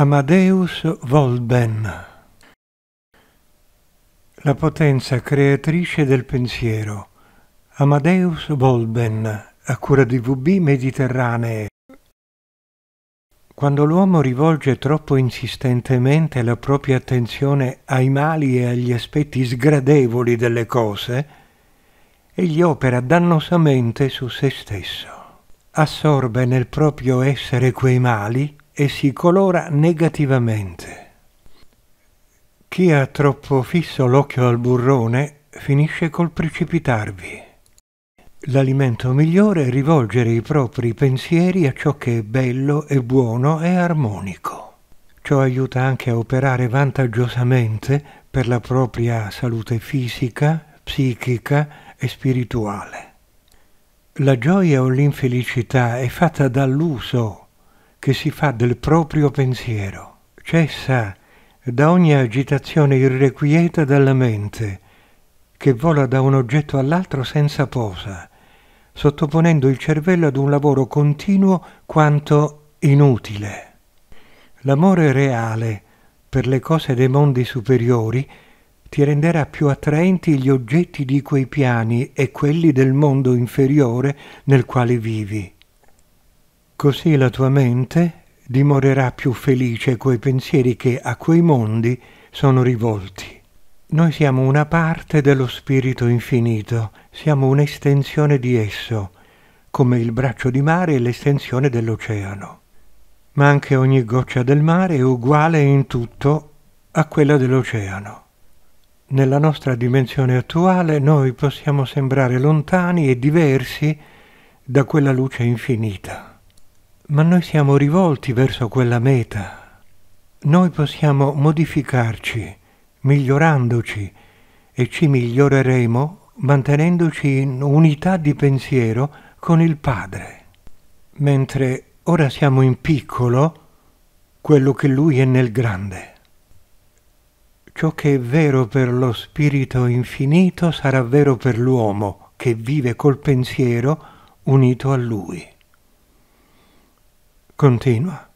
Amadeus Volben La potenza creatrice del pensiero Amadeus Volben a cura di VB Mediterranee Quando l'uomo rivolge troppo insistentemente la propria attenzione ai mali e agli aspetti sgradevoli delle cose, egli opera dannosamente su se stesso. Assorbe nel proprio essere quei mali e si colora negativamente. Chi ha troppo fisso l'occhio al burrone finisce col precipitarvi. L'alimento migliore è rivolgere i propri pensieri a ciò che è bello e buono e armonico. Ciò aiuta anche a operare vantaggiosamente per la propria salute fisica, psichica e spirituale. La gioia o l'infelicità è fatta dall'uso che si fa del proprio pensiero, cessa da ogni agitazione irrequieta della mente, che vola da un oggetto all'altro senza posa, sottoponendo il cervello ad un lavoro continuo quanto inutile. L'amore reale per le cose dei mondi superiori ti renderà più attraenti gli oggetti di quei piani e quelli del mondo inferiore nel quale vivi. Così la tua mente dimorerà più felice coi pensieri che a quei mondi sono rivolti. Noi siamo una parte dello Spirito infinito, siamo un'estensione di esso, come il braccio di mare è l'estensione dell'oceano. Ma anche ogni goccia del mare è uguale in tutto a quella dell'oceano. Nella nostra dimensione attuale noi possiamo sembrare lontani e diversi da quella luce infinita ma noi siamo rivolti verso quella meta. Noi possiamo modificarci, migliorandoci, e ci miglioreremo mantenendoci in unità di pensiero con il Padre. Mentre ora siamo in piccolo, quello che Lui è nel grande. Ciò che è vero per lo Spirito infinito sarà vero per l'uomo che vive col pensiero unito a Lui continua.